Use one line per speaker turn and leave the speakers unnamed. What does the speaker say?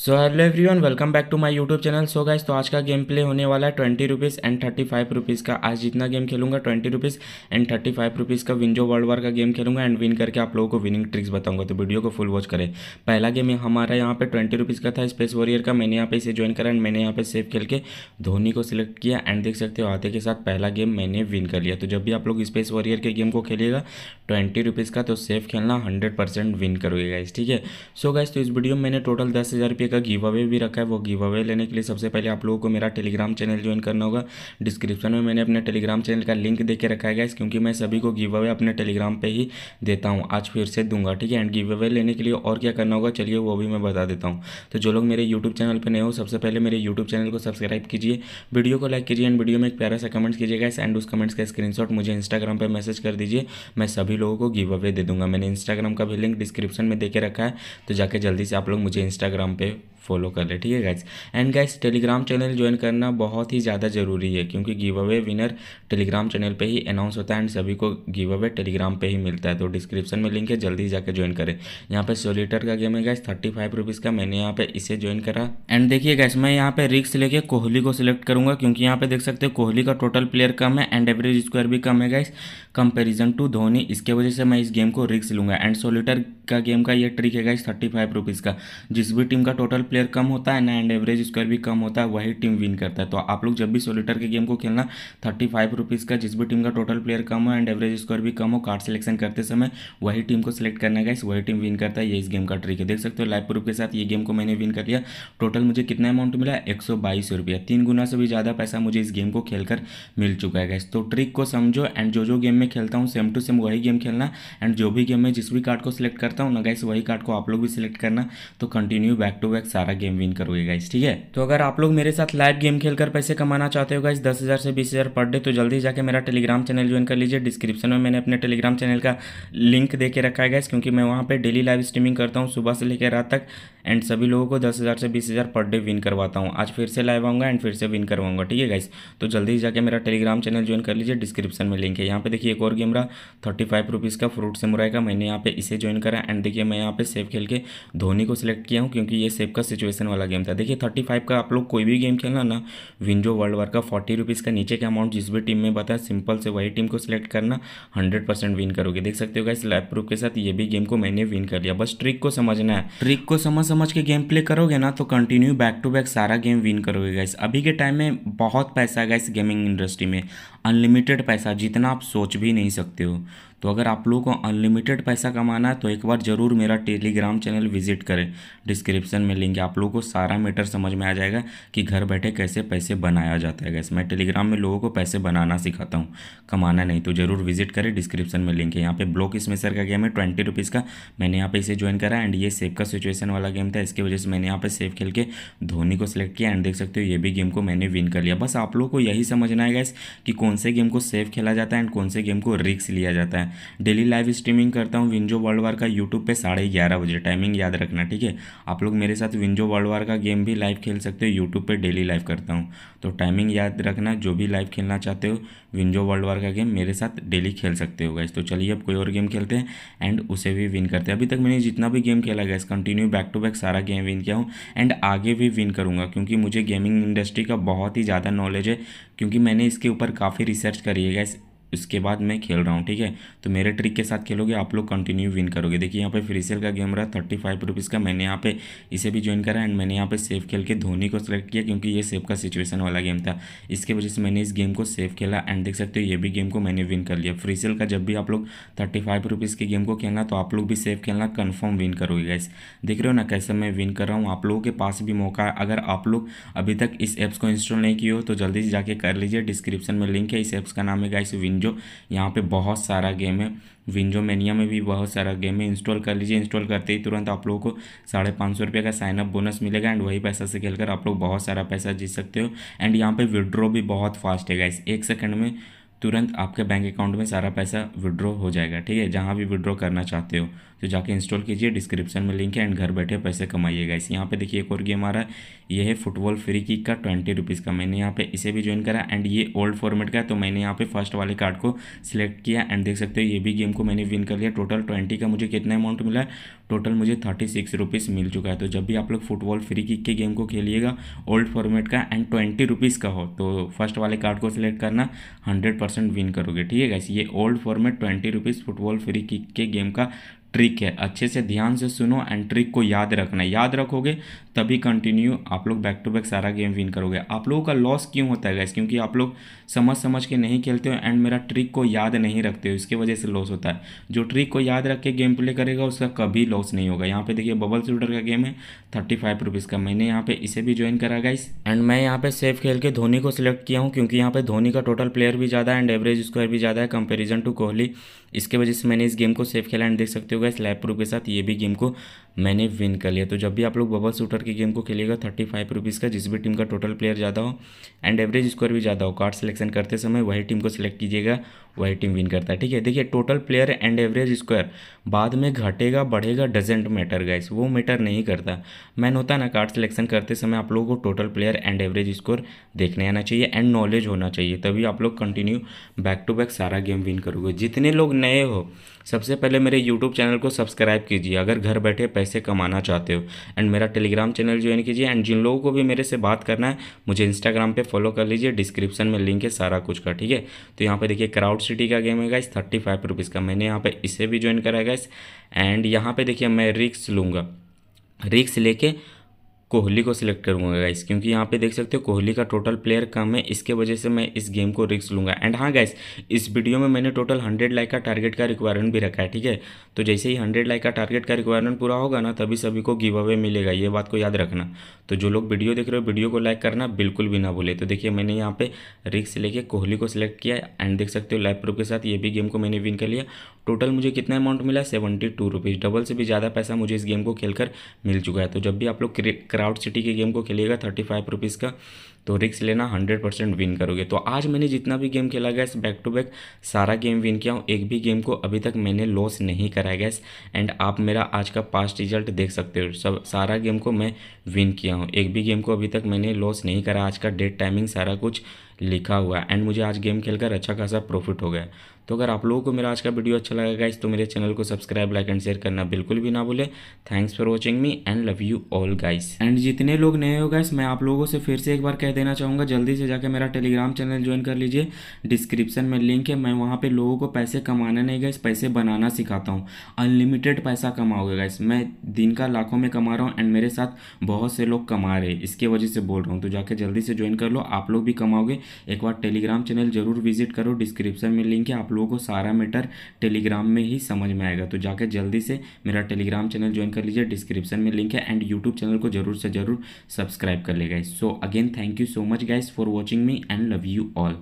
so hello everyone welcome back to my YouTube channel so guys तो आज का game play होने वाला है twenty rupees and thirty five rupees का आज जितना गेम खेलूंगा twenty rupees and thirty five rupees का विंजो वर्ल्ड वार का गेम खेलूंगा एंड विन करके आप लोगों को विनिंग ट्रिक्स बताऊंगा तो वीडियो को फुल वॉच करें पहला गेम हमारा यहाँ पे ट्वेंटी रुपीज़ का था स्पेस वॉरियर का मैंने यहाँ पे इसे ज्वाइन करा एंड मैंने यहाँ पे सेव खेल के धोनी को सिलेक्ट किया एंड देख सकते हो आते के साथ पहला गेम मैंने विन कर लिया तो जब भी आप लोग स्पेस वॉरियर के गेम को खेलेगा ट्वेंटी रुपीज़ का तो सेफ खेलना हंड्रेड परसेंट विन करोगे गाइस ठीक है सो गाइस तो इस वीडियो में मैंने टोटल दस हज़ार रुपये का गिव अवे भी रखा है वो गिव अवे लेने के लिए सबसे पहले आप लोगों को मेरा टेलीग्राम चैनल ज्वाइन करना होगा डिस्क्रिप्शन में मैंने अपने टेलीग्राम चैनल का लिंक दे के रखा है क्योंकि मैं सभी को गिव अवे अपने टेलीग्राम पर ही देता हूँ आज फिर से दूंगा ठीक है एंड गिव अवे लेने के लिए और क्या करना होगा चलिए वो भी मैं बता देता हूँ तो जो लोग मेरे यूट्यूब चैनल पर नए हो सबसे पहले मेरे यूट्यूब चैनल को सब्सक्राइब कीजिए वीडियो को लाइक कीजिए एंड वीडियो में एक प्यारा सा कमेंट्स कीजिएगा एंड उस कमेंट्स का स्क्रीनशॉट मुझे इंस्टाग्राम पर मैसेज कर दीजिए मैं सभी लोगों को गिव अवे दे दूंगा मैंने इंस्टाग्राम का भी लिंक डिस्क्रिप्शन में देकर रखा है तो जाके जल्दी से आप लोग मुझे इंस्टाग्राम पर Hani फॉलो कर ले ठीक है guys and guys Telegram channel join करना बहुत ही ज़्यादा ज़रूरी है क्योंकि giveaway winner Telegram channel पे ही अनाउंस होता है एंड सभी को गिव अवे टेलीग्राम पे ही मिलता है तो डिस्क्रिप्शन में लिंक है जल्दी जाकर ज्वाइन करें यहाँ पे सोलिटर का गेम है गैस थर्टी फाइव रुपीज़ का मैंने यहाँ पे इसे ज्वाइन करा एंड देखिए गैस मैं यहाँ पे रिक्स लेके कोहली को सिलेक्ट करूँगा क्योंकि यहाँ पे देख सकते हो कोहली का टोटल प्लेयर कम है एंड एवरेज स्क्वायर भी कम है गैस कंपेरिजन टू धोनी इसके वजह से मैं इस गेम को रिक्स लूँगा एंड सोलिटर का गेम का ये ट्रिक है गैस थर्टी फाइव रुपीज़ का जिस भी टीम का टोटल प्लेयर प्लेयर कम होता है ना एंड एवरेज स्क्वायर भी कम होता है वही टीम विन करता है तो आप लोग जब भी सोलिटर के गेम को खेलना थर्टी फाइव रुपीज़ का जिस भी टीम का टोटल प्लेयर कम हो एंड एवरेज स्क्वायर भी कम हो कार्ड सिलेक्शन करते समय वही टीम को सिलेक्ट करना गाइस वही टीम विन करता है ये इस गेम का ट्रिक है देख सकते हो लाइव प्रूफ के साथ ये गेम को मैंने विन कर लिया टोटल मुझे कितना अमाउंट मिला एक सौ बाईस रुपया तीन गुना से भी ज़्यादा पैसा मुझे इस गेम को खेलकर मिल चुका है गाइस तो ट्रिक को समझो एंड जो जो गेम में खेलता हूँ सेम टू सेम वही गेम खेलना एंड जो भी गेम में जिस भी कार्ड को सिलेक्ट करता हूँ ना गाइस वही कार्ड को आप लोग भी सिलेक्ट करना तो कंटिन्यू बैक टू बैक सारा गेम विन करोगे गाइस ठीक है तो अगर आप लोग मेरे साथ लाइव गेम खेलकर पैसे कमाना चाहते हो गाइस दस हज़ार से बीस हज़ार पर डे तो जल्दी जाके मेरा टेलीग्राम चैनल ज्वाइन कर लीजिए डिस्क्रिप्शन में मैंने अपने टेलीग्राम चैनल का लिंक दे के रखा है गाइस क्योंकि मैं वहाँ पर डेली लाइव स्ट्रीमिंग करता हूँ सुबह से लेकर रात तक एंड सभी लोगों को दस हज़ार से बीस हज़ार पर डे विन करवाता हूँ आज फिर से लाइव आऊँगा एंड फिर से विन करवाऊंगा ठीक है गाइस तो जल्दी जाकर मेरा टेलीग्राम चैनल ज्वाइन कर लीजिए डिस्क्रिप्शन में लिंक है यहाँ पे देखिए एक और गेम रहा थर्टी फाइव रुपीज़ का फ्रूट से मुराई का मैंने यहाँ पे इसे ज्वाइन करा एंड देखिए मैं यहाँ पे सेव खेल के धोनी को सिलेक्ट किया हूँ क्योंकि ये सेफ का सिचुएशन वाला गेम था देखिए थर्टी फाइव का आप लोग कोई भी गेम खेलना ना विंजो वर्ल्ड वार का फोर्टी रुपीज़ का नीचे का अमाउंट जिस भी टीम में बताया सिंपल से वही टीम को सिलेक्ट करना हंड्रेड परसेंट विन करोगे देख सकते हो इस लाइव प्रूफ के साथ ये भी गेम को मैंने विन कर लिया बस ट्रिक को समझना है ट्रिक को समझ समझ के गेम प्ले करोगे ना तो कंटिन्यू बैक टू बैक सारा गेम विन करोगे गाइस अभी के टाइम में बहुत पैसा है गाइस गेमिंग इंडस्ट्री में अनलिमिटेड पैसा जितना आप सोच भी नहीं सकते हो तो अगर आप लोगों को अनलिमिटेड पैसा कमाना है तो एक बार ज़रूर मेरा टेलीग्राम चैनल विजिट करें डिस्क्रिप्शन में लिंक है आप लोगों को सारा मैटर समझ में आ जाएगा कि घर बैठे कैसे पैसे बनाया जाता है गैस मैं टेलीग्राम में लोगों को पैसे बनाना सिखाता हूँ कमाना नहीं तो ज़रूर विजिट करें डिस्क्रिप्शन में लिंक है यहाँ पे ब्लॉक इसमें सर का गेम है ट्वेंटी रुपीज़ का मैंने यहाँ पे इसे ज्वाइन करा एंड ये सेफ का सिचुएशन वाला गेम था इसकी वजह से मैंने यहाँ पे सेफ खेल के धोनी को सिलेक्ट किया एंड देख सकते हो ये भी गेम को मैंने विन कर लिया बस आप लोग को यही समझना है गैस कि कौन कौन से गेम को सेफ खेला जाता है एंड कौन से गेम को रिक्स लिया जाता है डेली लाइव स्ट्रीमिंग करता हूँ विंजो वर्ल्ड वार का यूट्यूब पे साढ़े ग्यारह बजे टाइमिंग याद रखना ठीक है आप लोग मेरे साथ विंजो वर्ल्ड वार का गेम भी लाइव खेल सकते हो यूट्यूब पर डेली लाइव करता हूँ तो टाइमिंग याद रखना जो भी लाइव खेलना चाहते हो विंजो वर्ल्ड वार का गेम मेरे साथ डेली खेल सकते हो गैस तो चलिए अब कोई और गेम खेलते हैं एंड उसे भी विन करते हैं अभी तक मैंने जितना भी गेम खेला गया कंटिन्यू बैक टू बैक सारा गेम विन किया हूँ एंड आगे भी विन करूँगा क्योंकि मुझे गेमिंग इंडस्ट्री का बहुत ही ज़्यादा नॉलेज है क्योंकि मैंने इसके ऊपर काफ़ी काफ़ी रिसर्च करिएगा इस उसके बाद मैं खेल रहा हूँ ठीक है तो मेरे ट्रिक के साथ खेलोगे आप लोग कंटिन्यू विन करोगे देखिए यहाँ पे फ्री सेल का गेम रहा थर्टी फाइव रुपीज़ का मैंने यहाँ पे इसे भी ज्वाइन करा एंड मैंने यहाँ पे सेफ खेल के धोनी को सिलेक्ट किया क्योंकि ये सेफ का सिचुएशन वाला गेम था इसके वजह से मैंने इस गेम को सेफ खेला एंड देख सकते हो ये भी गेम को मैंने विन कर लिया फ्री सेल का जब भी आप लोग थर्टी फाइव रुपीज़ के गेम को खेलना तो आप लोग भी सेफ खेलना कन्फर्म विन करोगे गैस देख रहे हो ना कैसे मैं विन कर रहा हूँ आप लोगों के पास भी मौका है अगर आप लोग अभी तक इस ऐप्स को इंस्टॉल नहीं किए हो तो जल्दी से जाके कर लीजिए डिस्क्रिप्शन में लिंक है इस ऐप्स का नाम है गाइस विन विंजो यहाँ पे बहुत सारा गेम है विंजो मेनिया में भी बहुत सारा गेम है इंस्टॉल कर लीजिए इंस्टॉल करते ही तुरंत आप लोगों को साढ़े पाँच सौ रुपये का साइनअप बोनस मिलेगा एंड वही पैसा से खेलकर आप लोग बहुत सारा पैसा जीत सकते हो एंड यहाँ पर विड्रॉ भी बहुत फास्ट है गाइस एक सेकेंड में तुरंत आपके बैंक अकाउंट में सारा पैसा विड्रॉ हो जाएगा ठीक है जहाँ भी विड्रॉ करना चाहते हो तो जाके इंस्टॉल कीजिए डिस्क्रिप्शन में लिंक है एंड घर बैठे पैसे कमाइएगा इस यहाँ पे देखिए एक और गेम आ रहा है ये है फुटबॉल फ्री किक का ट्वेंटी रुपीज़ का मैंने यहाँ पे इसे भी ज्वाइन करा एंड ये ओल्ड फॉर्मेट का तो मैंने यहाँ पे फर्स्ट वाले कार्ड को सिलेक्ट किया एंड देख सकते हो ये भी गेम को मैंने विन कर लिया टोटल ट्वेंटी का मुझे कितना अमाउंट मिला है टोटल मुझे थर्टी सिक्स रुपीज़ मिल चुका है तो जब भी आप लोग फुटबॉल फ्री किक के गेम को खेलिएगा ओल्ड फॉर्मेट का एंड ट्वेंटी रुपीज़ का हो तो फर्स्ट वाले कार्ड को सिलेक्ट करना हंड्रेड परसेंट विन करोगे ठीक है ये old format twenty rupees football free kick के गेम का ट्रिक है अच्छे से ध्यान से सुनो एंड ट्रिक को याद रखना याद रखोगे तभी कंटिन्यू आप लोग बैक टू बैक सारा गेम विन करोगे आप लोगों का लॉस क्यों होता है गैस क्योंकि आप लोग समझ समझ के नहीं खेलते हो एंड मेरा ट्रिक को याद नहीं रखते हो इसके वजह से लॉस होता है जो ट्रिक को याद रख के गेम प्ले करेगा उसका कभी लॉस नहीं होगा यहाँ पे देखिए बबल शूटर का गेम है थर्टी फाइव रुपीज़ का मैंने यहाँ पे इसे भी ज्वाइन करा गाइस एंड मैं यहाँ पे सेफ खेल के धोनी को सिलेक्ट किया हूँ क्योंकि यहाँ पे धोनी का टोटल प्लेयर भी ज़्यादा एंड एवरेज स्क्वायर भी ज़्यादा है कंपेरिजन टू कोहली इसके वजह से मैंने इस गेम को सेफ खेला एंड देख सकते हो बाय स्लैब प्रूफ के साथ ये भी गेम को मैंने विन कर लिया तो जब भी आप लोग बबल शूटर की गेम को खेलिएगा थर्टी फाइव रुपीज़ का जिस भी टीम का टोटल प्लेयर ज़्यादा हो एंड एवरेज स्कोर भी ज़्यादा हो कार्ड सिलेक्शन करते समय वही टीम को सिलेक्ट कीजिएगा वही टीम विन करता है ठीक है देखिए total player and average square बाद में घटेगा बढ़ेगा डजेंट मैटर गाइस वो मैटर नहीं करता मैन होता है ना कार्ड सिलेक्शन करते समय आप लोगों को total player and average score देखने आना चाहिए एंड नॉलेज होना चाहिए तभी आप लोग कंटिन्यू बैक टू बैक सारा गेम विन करोगे जितने लोग नए हो सबसे पहले मेरे यूट्यूब चैनल को सब्सक्राइब कीजिए अगर घर बैठे पैसे पैसे कमाना चाहते हो एंड मेरा टेलीग्राम चैनल ज्वाइन कीजिए एंड जिन लोगों को भी मेरे से बात करना है मुझे इंस्टाग्राम पे फॉलो कर लीजिए डिस्क्रिप्शन में लिंक है सारा कुछ का ठीक है तो यहाँ पे देखिए क्राउड सिटी का गेम है गाइस थर्टी फाइव रुपीज़ का मैंने यहाँ पे इसे भी ज्वाइन कराया गया गाइस एंड यहाँ पे देखिए मैं रिक्स लूँगा रिक्स लेके कोहली को सिलेक्ट करूंगा गाइस क्योंकि यहाँ पे देख सकते हो कोहली का टोटल प्लेयर कम है इसके वजह से मैं इस गेम को रिस्क लूंगा एंड हाँ गाइस इस वीडियो में मैंने टोटल हंड्रेड लाइक का टारगेट का रिक्वायरमेंट भी रखा है ठीक है तो जैसे ही हंड्रेड लाइक का टारगेट का रिक्वायरमेंट पूरा होगा ना तभी सभी को गिव अवे मिलेगा ये बात को याद रखना तो जो लोग वीडियो देख रहे हो वीडियो को लाइक करना बिल्कुल भी ना भूले तो देखिए मैंने यहाँ पे रिक्स लेके कोहली को सिलेक्ट किया एंड देख सकते हो लाइव प्रूफ के साथ ये भी गेम को मैंने विन कर लिया टोटल मुझे कितना अमाउंट मिला सेवेंटी टू रुपीज़ डबल से भी ज़्यादा पैसा मुझे इस गेम को खेलकर मिल चुका है तो जब भी आप लोग क्राउड सिटी के गेम को खेलिएगा थर्टी फाइव रुपीज़ का तो रिक्स लेना हंड्रेड परसेंट विन करोगे तो आज मैंने जितना भी गेम खेला गया बैक टू बैक सारा गेम विन किया हूँ एक भी गेम को अभी तक मैंने लॉस नहीं कराया गया एंड आप मेरा आज का पास्ट रिजल्ट देख सकते हो सब सारा गेम को मैं विन किया हूँ एक भी गेम को अभी तक मैंने लॉस नहीं करा आज का डेट टाइमिंग सारा कुछ लिखा हुआ है एंड मुझे आज गेम खेलकर अच्छा खासा प्रॉफिट हो गया तो अगर आप लोगों को मेरा आज का वीडियो अच्छा लगा गाइस तो मेरे चैनल को सब्सक्राइब लाइक एंड शेयर करना बिल्कुल भी ना भूले thanks for watching me and love you all guys and जितने लोग नए हो गाइस मैं आप लोगों से फिर से एक बार कह देना चाहूँगा जल्दी से जाकर मेरा टेलीग्राम चैनल ज्वाइन कर लीजिए डिस्क्रिप्शन में लिंक है मैं वहाँ पर लोगों को पैसे कमाना नहीं गाइस पैसे बनाना सिखाता हूँ अनलिमिटेड पैसा कमाओगे गाइस मैं दिन का लाखों में कमा रहा हूँ एंड मेरे साथ बहुत से लोग कमा रहे इसके वजह से बोल रहा हूँ तो जाके जल्दी से ज्वाइन कर लो आप लोग भी कमाओगे एक बार टेलीग्राम चैनल जरूर विजिट करो डिस्क्रिप्शन में लिंक है आप लोगों को सारा मैटर टेलीग्राम में ही समझ में आएगा तो जाकर जल्दी से मेरा टेलीग्राम चैनल ज्वाइन कर लीजिए डिस्क्रिप्शन में लिंक है एंड यूट्यूब चैनल को जरूर से जरूर सब्सक्राइब कर ले guys so again thank you so much guys for watching me and love you all